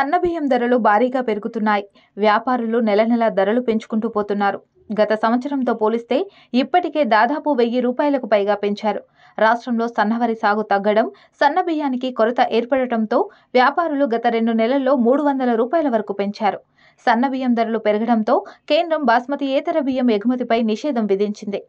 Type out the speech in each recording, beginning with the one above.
సన్నబియ్యం ధరలు భారీగా పెరుగుతున్నాయి వ్యాపారులు నెల నెల ధరలు పెంచుకుంటూ పోతున్నారు గత సంవత్సరంతో పోలిస్తే ఇప్పటికే దాదాపు వెయ్యి రూపాయలకు పైగా పెంచారు రాష్ట్రంలో సన్నవరి సాగు తగ్గడం సన్నబియ్యానికి కొరత ఏర్పడటంతో వ్యాపారులు గత రెండు నెలల్లో మూడు వందల రూపాయల వరకు పెంచారు సన్నబియ్యం ధరలు పెరగడంతో కేంద్రం బాస్మతి ఏతర బియ్యం ఎగుమతిపై నిషేధం విధించింది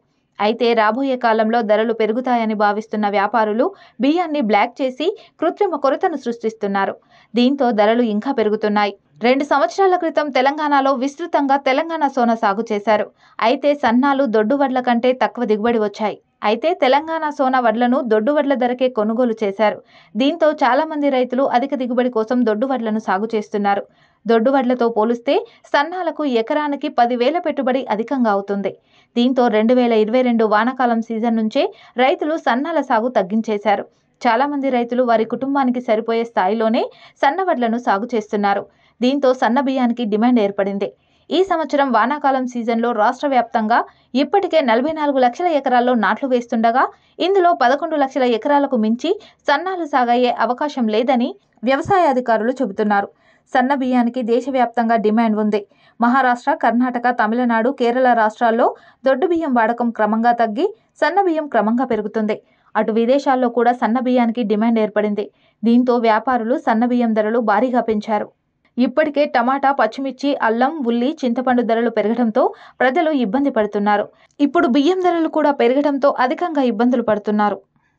అయితే రాబోయే కాలంలో ధరలు పెరుగుతాయని భావిస్తున్న వ్యాపారులు బియ్యాన్ని బ్లాక్ చేసి కృత్రిమ కొరతను సృష్టిస్తున్నారు దీంతో ధరలు ఇంకా పెరుగుతున్నాయి రెండు సంవత్సరాల క్రితం తెలంగాణలో విస్తృతంగా తెలంగాణ సోన సాగు చేశారు అయితే సన్నాలు దొడ్డు వడ్ల కంటే తక్కువ దిగుబడి వచ్చాయి అయితే తెలంగాణ సోనా వడ్లను దొడ్డు వడ్ల ధరకే కొనుగోలు చేశారు దీంతో చాలా మంది రైతులు అధిక దిగుబడి కోసం దొడ్డు వడ్లను సాగు చేస్తున్నారు దొడ్డు వడ్లతో పోలిస్తే సన్నాలకు ఎకరానికి పదివేల పెట్టుబడి అధికంగా అవుతుంది దీంతో రెండు వేల ఇరవై రెండు వానాకాలం సీజన్ నుంచే రైతులు సన్నాల సాగు తగ్గించేశారు చాలామంది రైతులు వారి కుటుంబానికి సరిపోయే స్థాయిలోనే సన్నవడ్లను సాగు చేస్తున్నారు దీంతో సన్న బియ్యానికి డిమాండ్ ఏర్పడింది ఈ సంవత్సరం వానాకాలం సీజన్లో రాష్ట్ర వ్యాప్తంగా ఇప్పటికే నలభై నాలుగు లక్షల ఎకరాల్లో నాట్లు వేస్తుండగా ఇందులో పదకొండు లక్షల ఎకరాలకు మించి సన్నాలు సాగయ్యే అవకాశం లేదని వ్యవసాయ అధికారులు చెబుతున్నారు సన్న బియ్యానికి దేశవ్యాప్తంగా డిమాండ్ ఉంది మహారాష్ట్ర కర్ణాటక తమిళనాడు కేరళ రాష్ట్రాల్లో దొడ్డు బియ్యం వాడకం క్రమంగా తగ్గి సన్న బియ్యం క్రమంగా పెరుగుతుంది అటు విదేశాల్లో కూడా సన్న బియ్యానికి డిమాండ్ ఏర్పడింది దీంతో వ్యాపారులు సన్న బియ్యం ధరలు భారీగా పెంచారు ఇప్పటికే టమాటా పచ్చిమిర్చి అల్లం ఉల్లి చింతపండు ధరలు పెరగడంతో ప్రజలు ఇబ్బంది పడుతున్నారు ఇప్పుడు బియ్యం ధరలు కూడా పెరగడంతో అధికంగా ఇబ్బందులు పడుతున్నారు